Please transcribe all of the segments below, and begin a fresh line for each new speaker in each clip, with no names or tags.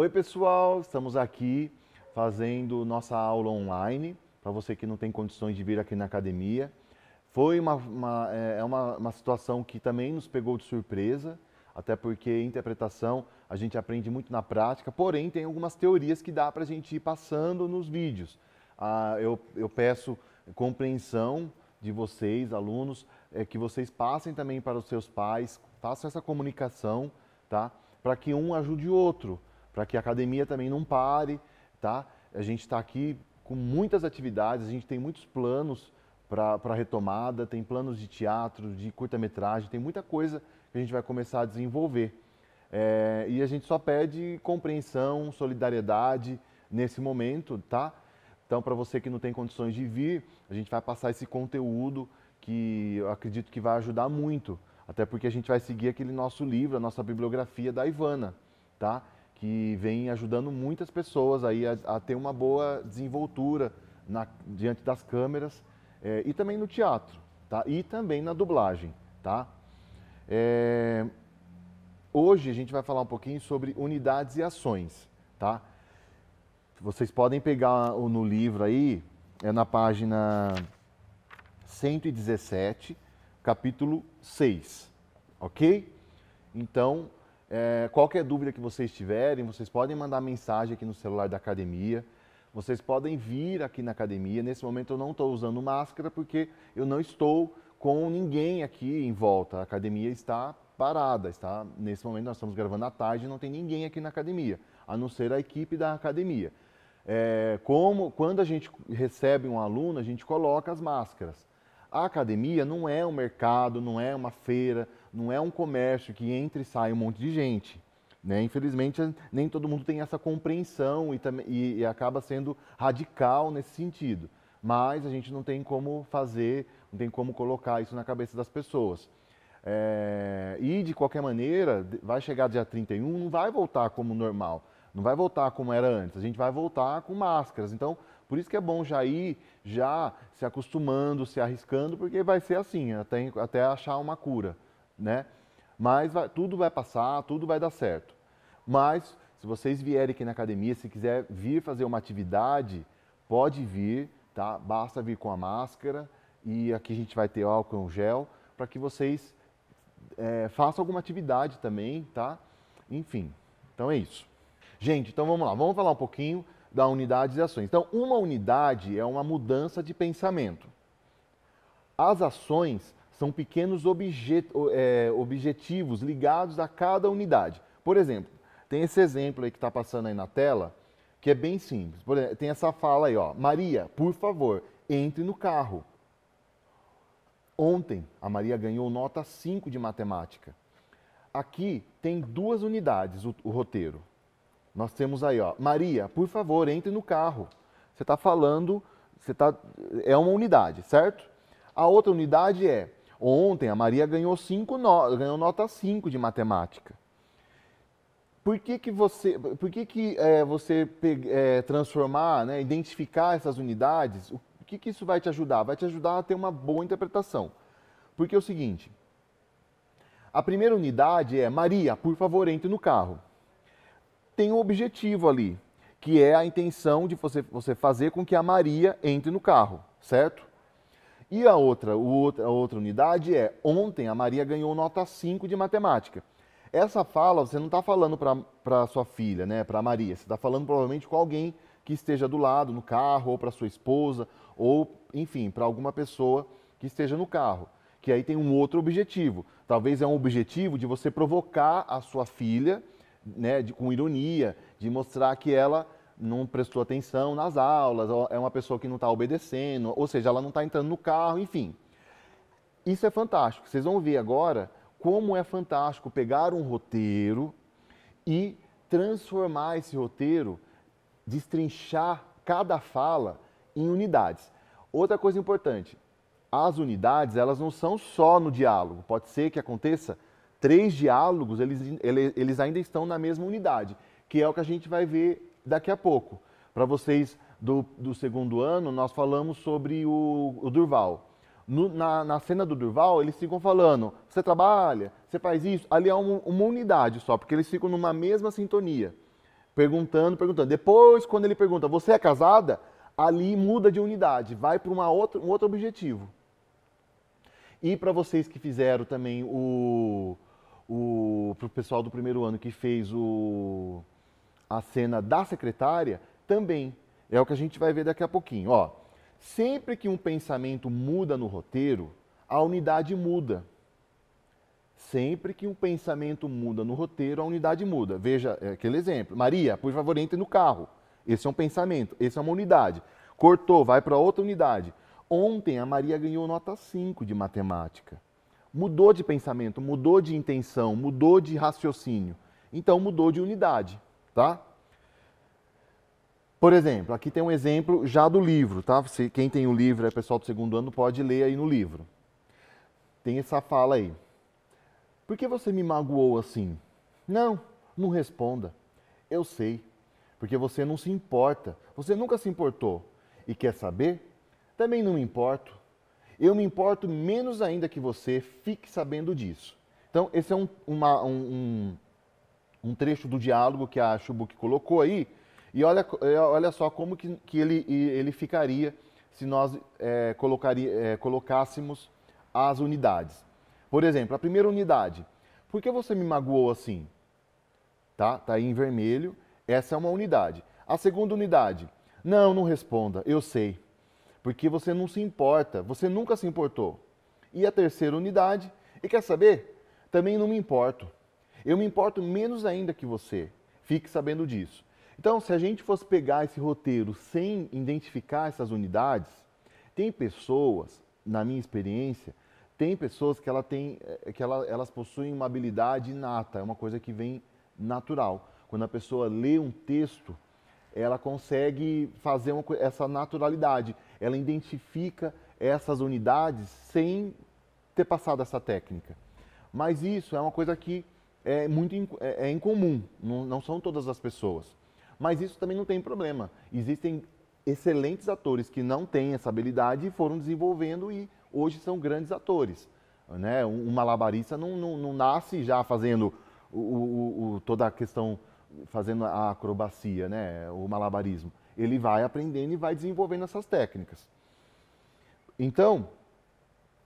Oi, pessoal, estamos aqui fazendo nossa aula online para você que não tem condições de vir aqui na academia. Foi uma, uma é, é uma, uma, situação que também nos pegou de surpresa, até porque interpretação a gente aprende muito na prática, porém tem algumas teorias que dá para a gente ir passando nos vídeos. Ah, eu, eu peço compreensão de vocês, alunos, é, que vocês passem também para os seus pais, façam essa comunicação, tá? Para que um ajude o outro para que a academia também não pare, tá? A gente está aqui com muitas atividades, a gente tem muitos planos para retomada, tem planos de teatro, de curta-metragem, tem muita coisa que a gente vai começar a desenvolver. É, e a gente só pede compreensão, solidariedade nesse momento, tá? Então, para você que não tem condições de vir, a gente vai passar esse conteúdo que eu acredito que vai ajudar muito, até porque a gente vai seguir aquele nosso livro, a nossa bibliografia da Ivana, tá? que vem ajudando muitas pessoas aí a, a ter uma boa desenvoltura na, diante das câmeras é, e também no teatro, tá? E também na dublagem, tá? É, hoje a gente vai falar um pouquinho sobre unidades e ações, tá? Vocês podem pegar no livro aí, é na página 117, capítulo 6, ok? Então, é, qualquer dúvida que vocês tiverem, vocês podem mandar mensagem aqui no celular da academia. Vocês podem vir aqui na academia. Nesse momento eu não estou usando máscara porque eu não estou com ninguém aqui em volta. A academia está parada, está nesse momento nós estamos gravando à tarde, e não tem ninguém aqui na academia, a não ser a equipe da academia. É, como quando a gente recebe um aluno, a gente coloca as máscaras. A academia não é um mercado, não é uma feira, não é um comércio que entra e sai um monte de gente. Né? Infelizmente, nem todo mundo tem essa compreensão e, e, e acaba sendo radical nesse sentido. Mas a gente não tem como fazer, não tem como colocar isso na cabeça das pessoas. É, e de qualquer maneira, vai chegar dia 31, não vai voltar como normal, não vai voltar como era antes, a gente vai voltar com máscaras. Então, por isso que é bom já ir já se acostumando, se arriscando, porque vai ser assim, até, até achar uma cura né? Mas vai, tudo vai passar, tudo vai dar certo. Mas se vocês vierem aqui na academia, se quiser vir fazer uma atividade, pode vir, tá? Basta vir com a máscara e aqui a gente vai ter álcool gel para que vocês é, façam alguma atividade também, tá? Enfim, então é isso. Gente, então vamos lá, vamos falar um pouquinho da unidade de ações. Então, uma unidade é uma mudança de pensamento. As ações são pequenos objet, é, objetivos ligados a cada unidade. Por exemplo, tem esse exemplo aí que está passando aí na tela, que é bem simples. Exemplo, tem essa fala aí, ó. Maria, por favor, entre no carro. Ontem, a Maria ganhou nota 5 de matemática. Aqui tem duas unidades o, o roteiro. Nós temos aí, ó. Maria, por favor, entre no carro. Você está falando, você tá, é uma unidade, certo? A outra unidade é Ontem a Maria ganhou, cinco no... ganhou nota 5 de matemática. Por que, que você, por que que, é, você pe... é, transformar, né, identificar essas unidades, o que, que isso vai te ajudar? Vai te ajudar a ter uma boa interpretação. Porque é o seguinte, a primeira unidade é Maria, por favor, entre no carro. Tem um objetivo ali, que é a intenção de você, você fazer com que a Maria entre no carro, certo? E a outra, a outra unidade é: ontem a Maria ganhou nota 5 de matemática. Essa fala você não está falando para sua filha, né, para Maria, você está falando provavelmente com alguém que esteja do lado, no carro, ou para sua esposa, ou, enfim, para alguma pessoa que esteja no carro. Que aí tem um outro objetivo. Talvez é um objetivo de você provocar a sua filha, né, de, com ironia, de mostrar que ela não prestou atenção nas aulas, é uma pessoa que não está obedecendo, ou seja, ela não está entrando no carro, enfim. Isso é fantástico. Vocês vão ver agora como é fantástico pegar um roteiro e transformar esse roteiro, destrinchar cada fala em unidades. Outra coisa importante, as unidades elas não são só no diálogo. Pode ser que aconteça três diálogos, eles, eles ainda estão na mesma unidade, que é o que a gente vai ver daqui a pouco. Para vocês do, do, segundo ano, nós falamos sobre o, o Durval. No, na, na, cena do Durval, eles ficam falando: você trabalha, você faz isso. Ali é uma, uma unidade só, porque eles ficam numa mesma sintonia. Perguntando, perguntando. Depois, quando ele pergunta: você é casada? Ali muda de unidade, vai para outra, um outro objetivo. E para vocês que fizeram também o. o para o pessoal do primeiro ano que fez o a cena da secretária também. É o que a gente vai ver daqui a pouquinho. Ó, sempre que um pensamento muda no roteiro, a unidade muda. Sempre que um pensamento muda no roteiro, a unidade muda. Veja é aquele exemplo. Maria, por favor, entre no carro. Esse é um pensamento, esse é uma unidade. Cortou, vai para outra unidade. Ontem a Maria ganhou nota 5 de matemática. Mudou de pensamento, mudou de intenção, mudou de raciocínio. Então mudou de unidade tá? Por exemplo, aqui tem um exemplo já do livro, tá? quem tem o livro é pessoal do segundo ano, pode ler aí no livro. Tem essa fala aí. Por que você me magoou assim? Não, não responda. Eu sei, porque você não se importa. Você nunca se importou. E quer saber? Também não me importo. Eu me importo menos ainda que você, fique sabendo disso. Então, esse é um, uma, um, um um trecho do diálogo que a Chubuk colocou aí, e olha, é, olha só como que, que ele, ele ficaria se nós é, é, colocássemos as unidades. Por exemplo, a primeira unidade. Por que você me magoou assim? Tá, tá aí em vermelho. Essa é uma unidade. A segunda unidade. Não, não responda. Eu sei. Porque você não se importa. Você nunca se importou. E a terceira unidade. E quer saber? Também não me importo. Eu me importo menos ainda que você. Fique sabendo disso. Então, se a gente fosse pegar esse roteiro sem identificar essas unidades, tem pessoas, na minha experiência, tem pessoas que, ela tem, eh, que ela, elas possuem uma habilidade inata, é uma coisa que vem natural. Quando a pessoa lê um texto, ela consegue fazer uma, essa naturalidade, ela identifica essas unidades sem ter passado essa técnica. Mas isso é uma coisa que é muito inc é, é, incomum, não, não são todas as pessoas. Mas isso também não tem problema. Existem excelentes atores que não têm essa habilidade e foram desenvolvendo e hoje são grandes atores. Né? Um, malabarista não, não, não, nasce já fazendo o, o, o, toda a questão, fazendo a acrobacia, né? o malabarismo. Ele vai aprendendo e vai desenvolvendo essas técnicas. Então,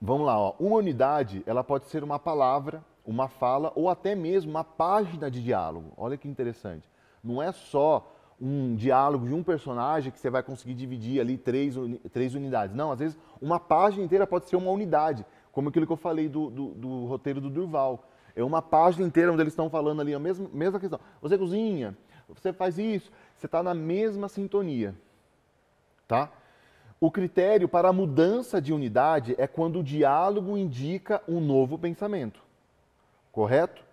vamos lá. Ó. Uma unidade ela pode ser uma palavra, uma fala ou até mesmo uma página de diálogo. Olha que interessante. Não é só um diálogo de um personagem que você vai conseguir dividir ali três, três unidades. Não, às vezes uma página inteira pode ser uma unidade, como aquilo que eu falei do, do, do roteiro do Durval. É uma página inteira onde eles estão falando ali a mesma, mesma questão. Você cozinha, você faz isso, você está na mesma sintonia. Tá? O critério para a mudança de unidade é quando o diálogo indica um novo pensamento correto?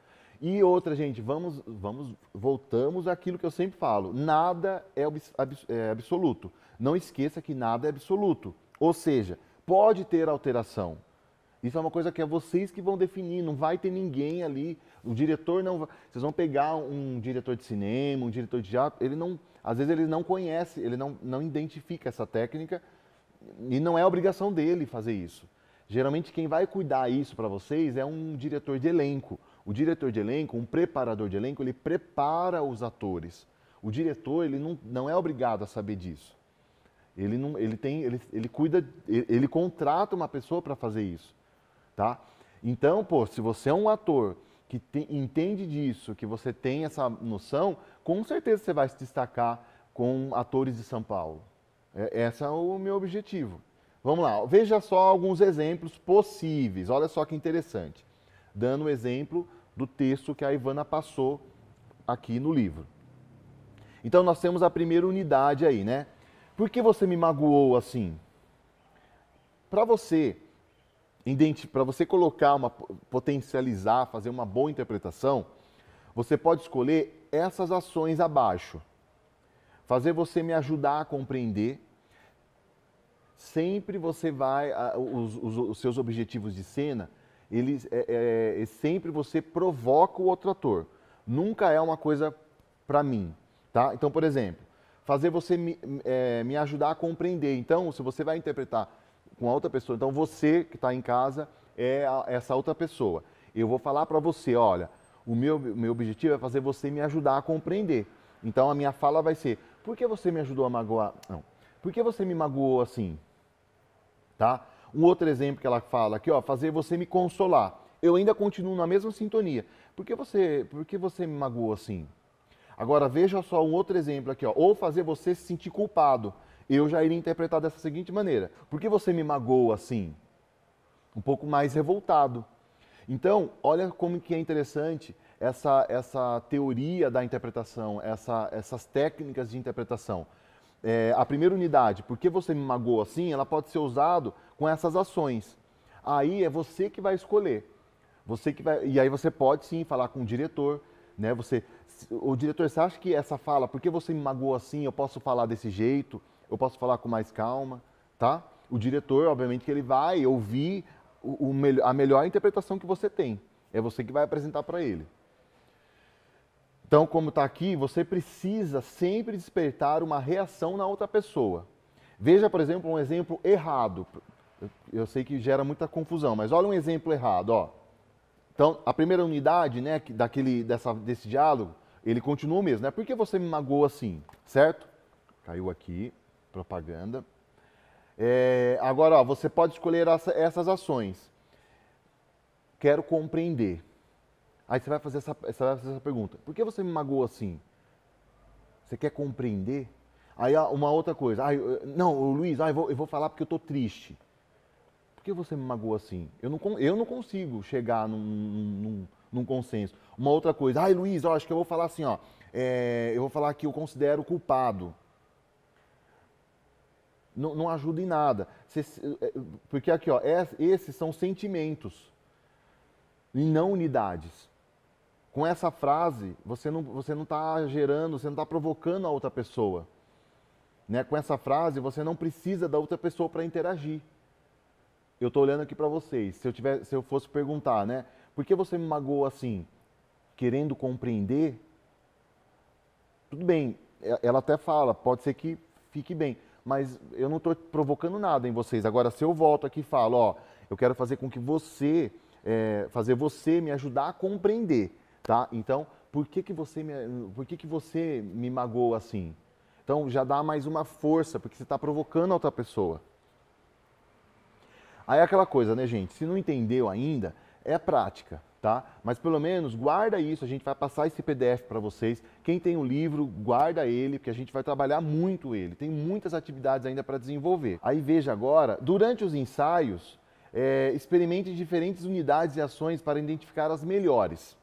E outra, gente, vamos, vamos, voltamos àquilo que eu sempre falo: nada é, é absoluto. Não esqueça que nada é absoluto. Ou seja, pode ter alteração. Isso é uma coisa que é vocês que vão definir, não vai ter ninguém ali. O diretor não vai. Vocês vão pegar um diretor de cinema, um diretor de teatro, ele não. Às vezes ele não conhece, ele não, não identifica essa técnica e não é obrigação dele fazer isso. Geralmente quem vai cuidar isso para vocês é um diretor de elenco. O diretor de elenco, um preparador de elenco, ele prepara os atores. O diretor, ele não, não é obrigado a saber disso. Ele, não, ele, tem, ele, ele cuida, ele, ele contrata uma pessoa para fazer isso, tá? Então, pô, se você é um ator que te, entende disso, que você tem essa noção, com certeza você vai se destacar com atores de São Paulo. É, esse é o meu objetivo. Vamos lá, veja só alguns exemplos possíveis. Olha só que interessante. Dando o um exemplo do texto que a Ivana passou aqui no livro. Então nós temos a primeira unidade aí, né? Por que você me magoou assim? Para você para você colocar uma potencializar, fazer uma boa interpretação, você pode escolher essas ações abaixo. Fazer você me ajudar a compreender sempre você vai, os, os, os seus objetivos de cena, eles, é, é, é, sempre você provoca o outro ator. Nunca é uma coisa para mim, tá? Então, por exemplo, fazer você me, é, me ajudar a compreender. Então, se você vai interpretar com a outra pessoa, então você que está em casa é a, essa outra pessoa. Eu vou falar para você, olha, o meu, meu objetivo é fazer você me ajudar a compreender. Então, a minha fala vai ser, por que você me ajudou a magoar? Não, por que você me magoou assim? tá? Um outro exemplo que ela fala aqui, ó, fazer você me consolar. Eu ainda continuo na mesma sintonia. Por que você, por que você me magoou assim? Agora veja só um outro exemplo aqui, ó, ou fazer você se sentir culpado. Eu já iria interpretar dessa seguinte maneira: por que você me magoou assim? Um pouco mais revoltado. Então, olha como que é interessante essa, essa teoria da interpretação, essa, essas técnicas de interpretação é, a primeira unidade, porque você me magoou assim, ela pode ser usado com essas ações. Aí é você que vai escolher. Você que vai, e aí você pode sim falar com o diretor, né? Você, o diretor, você acha que essa fala, porque você me magoou assim, eu posso falar desse jeito, eu posso falar com mais calma, tá? O diretor, obviamente, que ele vai ouvir o, o melhor, a melhor interpretação que você tem. É você que vai apresentar para ele. Então, como está aqui, você precisa sempre despertar uma reação na outra pessoa. Veja, por exemplo, um exemplo errado. Eu sei que gera muita confusão, mas olha um exemplo errado. Ó. Então, a primeira unidade né, daquele, dessa, desse diálogo, ele continua o mesmo. Né? Por que você me magoou assim? Certo? Caiu aqui, propaganda. É, agora, ó, você pode escolher essa, essas ações. Quero compreender. Aí você vai fazer essa, você vai fazer essa pergunta: por que você me magoou assim? Você quer compreender? Aí uma outra coisa: ah, eu, não, Luiz, ah, eu, vou, eu vou falar porque eu tô triste. Por que você me magoou assim? Eu não, eu não consigo chegar num, num, num consenso. Uma outra coisa: ai, ah, Luiz, ó, acho que eu vou falar assim, ó. É, eu vou falar que eu considero culpado. Não, não, ajuda em nada. É, porque aqui, ó, é, esses são sentimentos e não unidades com essa frase, você não você não está gerando, você não está provocando a outra pessoa. Né? Com essa frase, você não precisa da outra pessoa para interagir. Eu estou olhando aqui para vocês. Se eu tiver, se eu fosse perguntar, né? Por que você me magoou assim? Querendo compreender? Tudo bem. É, ela até fala, pode ser que fique bem, mas eu não estou provocando nada em vocês. Agora, se eu volto aqui e falo, ó, eu quero fazer com que você, é, fazer você me ajudar a compreender tá? Então, por que que você me, por que que você me magoou assim? Então já dá mais uma força, porque você está provocando a outra pessoa. Aí é aquela coisa, né, gente? Se não entendeu ainda, é prática, tá? Mas pelo menos guarda isso, a gente vai passar esse PDF para vocês. Quem tem o livro, guarda ele, porque a gente vai trabalhar muito ele. Tem muitas atividades ainda para desenvolver. Aí veja agora, durante os ensaios, é, experimente diferentes unidades e ações para identificar as melhores.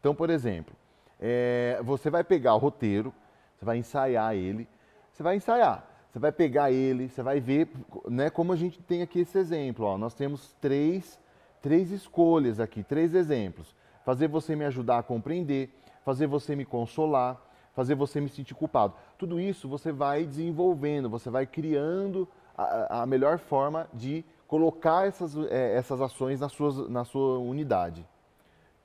Então, por exemplo, é, você vai pegar o roteiro, você vai ensaiar ele, você vai ensaiar, você vai pegar ele, você vai ver, né, como a gente tem aqui esse exemplo, ó, nós temos três, três escolhas aqui, três exemplos. Fazer você me ajudar a compreender, fazer você me consolar, fazer você me sentir culpado. Tudo isso você vai desenvolvendo, você vai criando a, a melhor forma de colocar essas, é, essas ações na, suas, na sua unidade,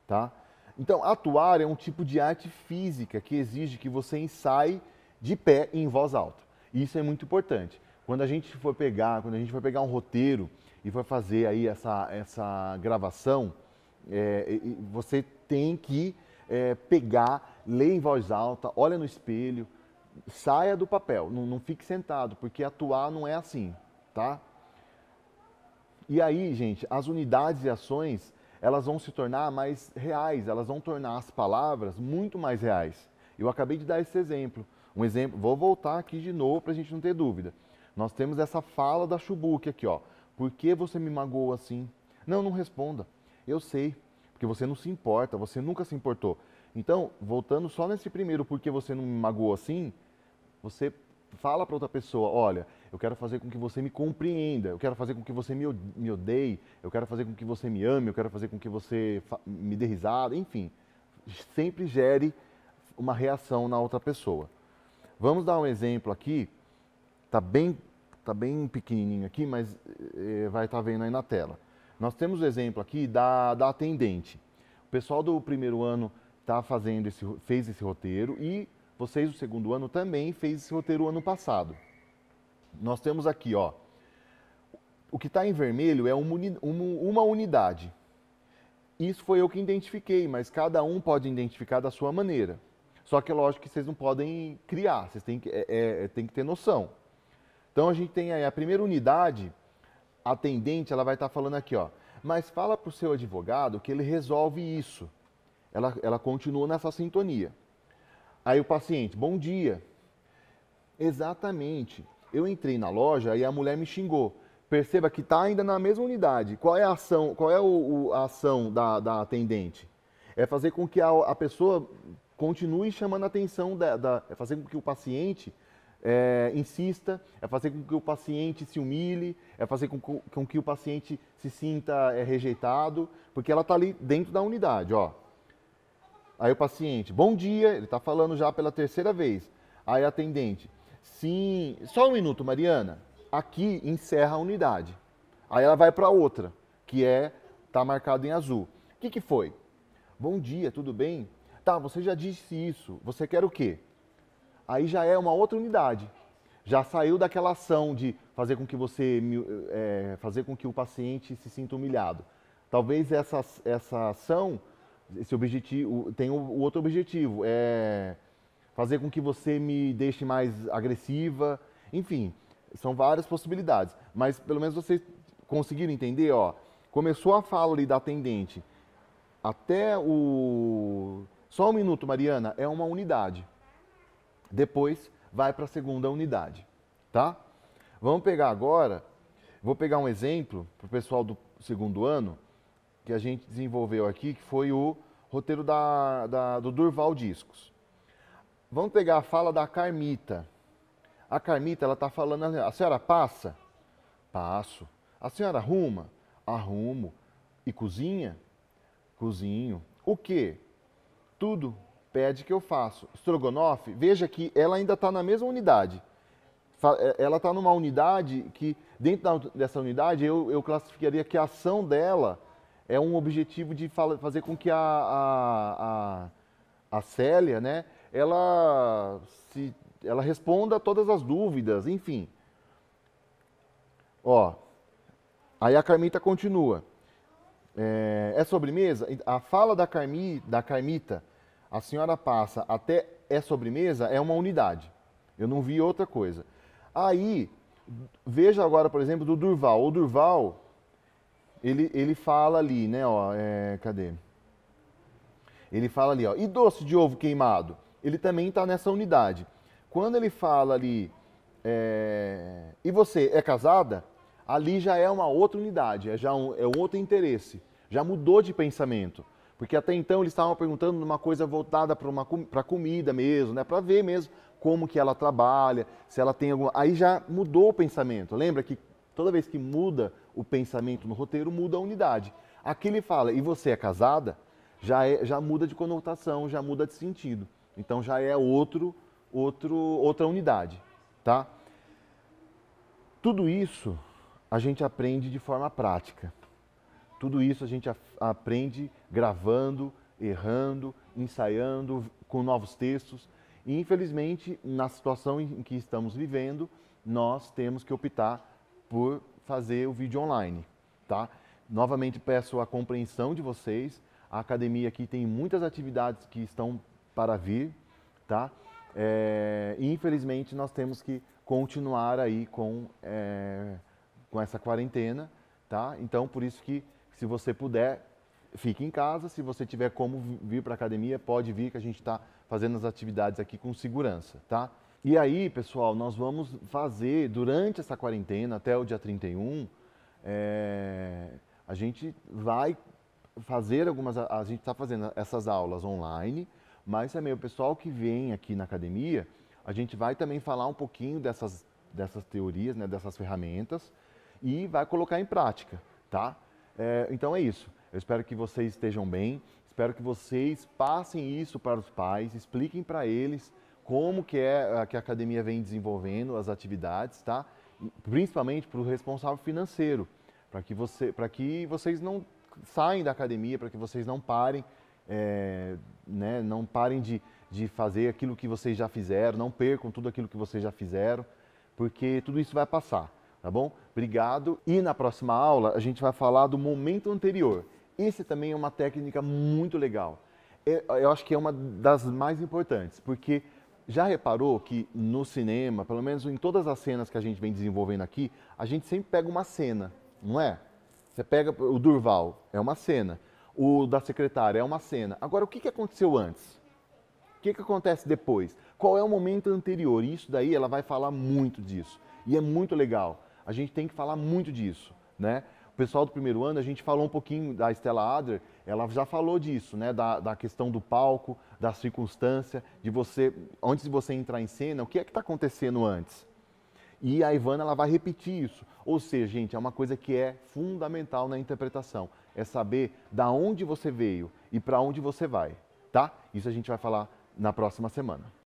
tá? Então, atuar é um tipo de arte física que exige que você ensaie de pé e em voz alta. isso é muito importante. Quando a gente for pegar, quando a gente for pegar um roteiro e for fazer aí essa, essa gravação, é, você tem que é, pegar, ler em voz alta, olha no espelho, saia do papel, não, não fique sentado, porque atuar não é assim, tá? E aí, gente, as unidades e ações elas vão se tornar mais reais, elas vão tornar as palavras muito mais reais. Eu acabei de dar esse exemplo. Um exemplo, vou voltar aqui de novo para a gente não ter dúvida. Nós temos essa fala da Chubuque aqui, ó. Por que você me magoou assim? Não, não responda. Eu sei, porque você não se importa, você nunca se importou. Então, voltando só nesse primeiro, Por que você não me magoou assim, você fala para outra pessoa, olha, eu quero fazer com que você me compreenda, eu quero fazer com que você me, odeie, eu quero fazer com que você me ame, eu quero fazer com que você me dê risada, enfim. Sempre gere uma reação na outra pessoa. Vamos dar um exemplo aqui, tá bem, tá bem pequenininho aqui, mas é, vai estar tá vendo aí na tela. Nós temos o um exemplo aqui da, da atendente. O pessoal do primeiro ano tá fazendo esse, fez esse roteiro e vocês, o segundo ano, também fez esse roteiro o ano passado. Nós temos aqui, ó. O que está em vermelho é uma unidade. Isso foi eu que identifiquei, mas cada um pode identificar da sua maneira. Só que é lógico que vocês não podem criar, vocês têm que, é, é, é têm que ter noção. Então a gente tem aí a primeira unidade, a atendente, ela vai estar tá falando aqui, ó. Mas fala para o seu advogado que ele resolve isso. Ela, ela continua nessa sintonia. Aí o paciente, bom dia. Exatamente. Eu entrei na loja e a mulher me xingou. Perceba que está ainda na mesma unidade. Qual é a ação, qual é o, o, a ação da, da atendente? É fazer com que a, a pessoa continue chamando a atenção, da, da, é fazer com que o paciente é, insista, é fazer com que o paciente se humilhe, é fazer com, com, que o paciente se sinta é, rejeitado, porque ela está ali dentro da unidade, ó. Aí o paciente, bom dia, ele está falando já pela terceira vez. Aí atendente, sim, só um minuto, Mariana. Aqui encerra a unidade. Aí ela vai para outra, que é tá marcado em azul. O que, que foi? Bom dia, tudo bem? Tá, você já disse isso. Você quer o quê? Aí já é uma outra unidade. Já saiu daquela ação de fazer com que você é, fazer com que o paciente se sinta humilhado. Talvez essa, essa ação esse objetivo, tem o, o outro objetivo, é fazer com que você me deixe mais agressiva, enfim, são várias possibilidades. Mas pelo menos vocês conseguiram entender, ó, começou a fala ali da atendente até o só um minuto, Mariana, é uma unidade. Depois vai para a segunda unidade, tá? Vamos pegar agora, vou pegar um exemplo para o pessoal do segundo ano que a gente desenvolveu aqui, que foi o roteiro da, da, do Durval Discos. Vamos pegar a fala da Carmita. A Carmita, ela está falando, assim, a senhora passa? Passo. A senhora arruma? Arrumo. E cozinha? Cozinho. O que? Tudo pede que eu faço. Estrogonofe, veja que ela ainda está na mesma unidade. É, ela está numa unidade que, dentro dessa unidade, eu, eu classificaria que a ação dela é um objetivo de fazer com que a, a, a, a Célia, né, ela, se, ela responda todas as dúvidas, enfim. Ó, aí a Carmita continua. É, é sobremesa? A fala da, Carmi, da Carmita, a senhora passa até é sobremesa, é uma unidade. Eu não vi outra coisa. Aí, veja agora, por exemplo, do Durval. O Durval, ele, ele fala ali, né? Ó, é, cadê? Ele fala ali, ó, e doce de ovo queimado? Ele também está nessa unidade. Quando ele fala ali, é, e você é casada? Ali já é uma outra unidade, é já um, é um outro interesse, já mudou de pensamento. Porque até então eles estavam perguntando uma coisa voltada para comida mesmo, né? Para ver mesmo como que ela trabalha, se ela tem alguma. Aí já mudou o pensamento. Lembra que Toda vez que muda o pensamento no roteiro, muda a unidade. Aqui ele fala, e você é casada? Já, é, já muda de conotação, já muda de sentido. Então já é outro, outro, outra unidade, tá? Tudo isso a gente aprende de forma prática. Tudo isso a gente aprende gravando, errando, ensaiando com novos textos. E infelizmente, na situação em que estamos vivendo, nós temos que optar por fazer o vídeo online, tá? Novamente peço a compreensão de vocês. A academia aqui tem muitas atividades que estão para vir, tá? É, infelizmente nós temos que continuar aí com é, com essa quarentena, tá? Então por isso que se você puder fique em casa. Se você tiver como vir para a academia pode vir, que a gente está fazendo as atividades aqui com segurança, tá? E aí, pessoal, nós vamos fazer, durante essa quarentena, até o dia 31, é, a gente vai fazer algumas. A gente está fazendo essas aulas online, mas também o pessoal que vem aqui na academia, a gente vai também falar um pouquinho dessas, dessas teorias, né, dessas ferramentas, e vai colocar em prática, tá? É, então é isso. Eu espero que vocês estejam bem, espero que vocês passem isso para os pais, expliquem para eles como que é ah, que a academia vem desenvolvendo as atividades, tá? Principalmente para o responsável financeiro, para que, você, que vocês não saem da academia, para que vocês não parem, é, né, não parem de, de fazer aquilo que vocês já fizeram, não percam tudo aquilo que vocês já fizeram, porque tudo isso vai passar, tá bom? Obrigado. E na próxima aula a gente vai falar do momento anterior. Esse também é uma técnica muito legal. É, eu acho que é uma das mais importantes, porque já reparou que no cinema, pelo menos em todas as cenas que a gente vem desenvolvendo aqui, a gente sempre pega uma cena, não é? Você pega o Durval, é uma cena. O da secretária é uma cena. Agora, o que, que aconteceu antes? O que, que acontece depois? Qual é o momento anterior? isso daí ela vai falar muito disso. E é muito legal. A gente tem que falar muito disso, né? O pessoal do primeiro ano, a gente falou um pouquinho da Stella Adler, ela já falou disso, né? Da, da questão do palco, da circunstância, de você, antes de você entrar em cena, o que é que está acontecendo antes? E a Ivana ela vai repetir isso. Ou seja, gente, é uma coisa que é fundamental na interpretação. É saber da onde você veio e para onde você vai, tá? Isso a gente vai falar na próxima semana.